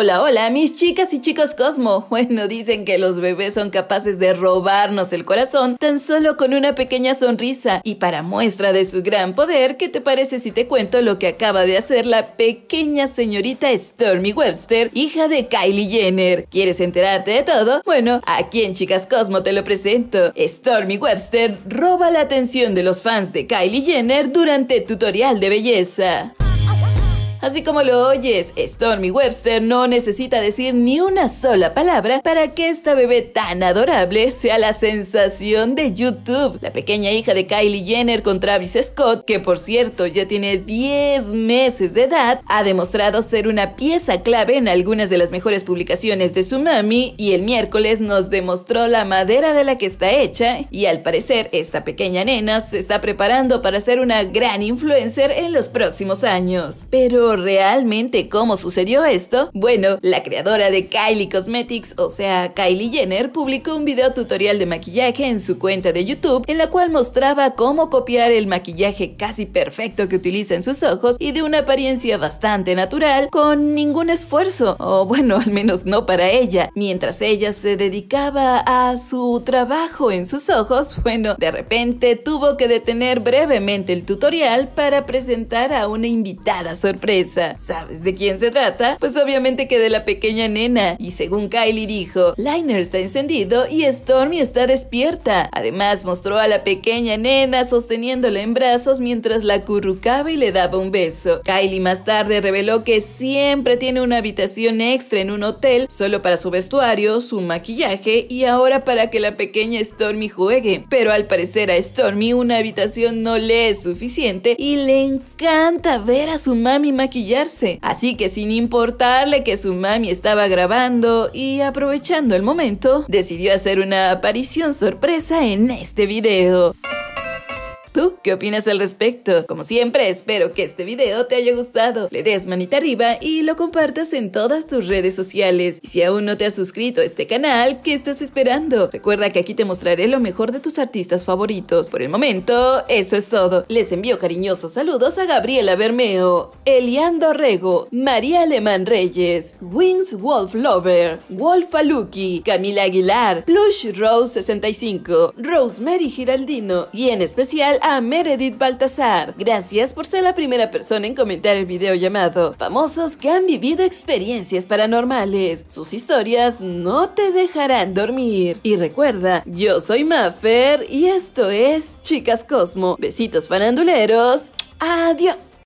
Hola, hola, mis chicas y chicos Cosmo. Bueno, dicen que los bebés son capaces de robarnos el corazón tan solo con una pequeña sonrisa. Y para muestra de su gran poder, ¿qué te parece si te cuento lo que acaba de hacer la pequeña señorita Stormy Webster, hija de Kylie Jenner? ¿Quieres enterarte de todo? Bueno, aquí en Chicas Cosmo te lo presento. Stormy Webster roba la atención de los fans de Kylie Jenner durante tutorial de belleza. Así como lo oyes, Stormy Webster no necesita decir ni una sola palabra para que esta bebé tan adorable sea la sensación de YouTube. La pequeña hija de Kylie Jenner con Travis Scott, que por cierto ya tiene 10 meses de edad, ha demostrado ser una pieza clave en algunas de las mejores publicaciones de su mami y el miércoles nos demostró la madera de la que está hecha y al parecer esta pequeña nena se está preparando para ser una gran influencer en los próximos años. Pero ¿realmente cómo sucedió esto? Bueno, la creadora de Kylie Cosmetics, o sea, Kylie Jenner, publicó un video tutorial de maquillaje en su cuenta de YouTube en la cual mostraba cómo copiar el maquillaje casi perfecto que utiliza en sus ojos y de una apariencia bastante natural con ningún esfuerzo, o bueno, al menos no para ella, mientras ella se dedicaba a su trabajo en sus ojos, bueno, de repente tuvo que detener brevemente el tutorial para presentar a una invitada sorpresa ¿Sabes de quién se trata? Pues obviamente que de la pequeña nena. Y según Kylie dijo, Liner está encendido y Stormy está despierta. Además mostró a la pequeña nena sosteniéndola en brazos mientras la currucaba y le daba un beso. Kylie más tarde reveló que siempre tiene una habitación extra en un hotel solo para su vestuario, su maquillaje y ahora para que la pequeña Stormy juegue. Pero al parecer a Stormy una habitación no le es suficiente y le encanta ver a su mami maquillaje así que sin importarle que su mami estaba grabando y aprovechando el momento, decidió hacer una aparición sorpresa en este video. ¿Tú ¿Qué opinas al respecto? Como siempre, espero que este video te haya gustado. Le des manita arriba y lo compartas en todas tus redes sociales. Y si aún no te has suscrito a este canal, ¿qué estás esperando? Recuerda que aquí te mostraré lo mejor de tus artistas favoritos. Por el momento, eso es todo. Les envío cariñosos saludos a Gabriela Bermeo, Eliando Rego, María Alemán Reyes, Wings Wolf Lover, Wolf Aluki, Camila Aguilar, Plush Rose 65, Rosemary Giraldino y en especial a Meredith Baltasar. Gracias por ser la primera persona en comentar el video llamado Famosos que han vivido experiencias paranormales. Sus historias no te dejarán dormir. Y recuerda, yo soy Maffer y esto es Chicas Cosmo. Besitos fananduleros, Adiós.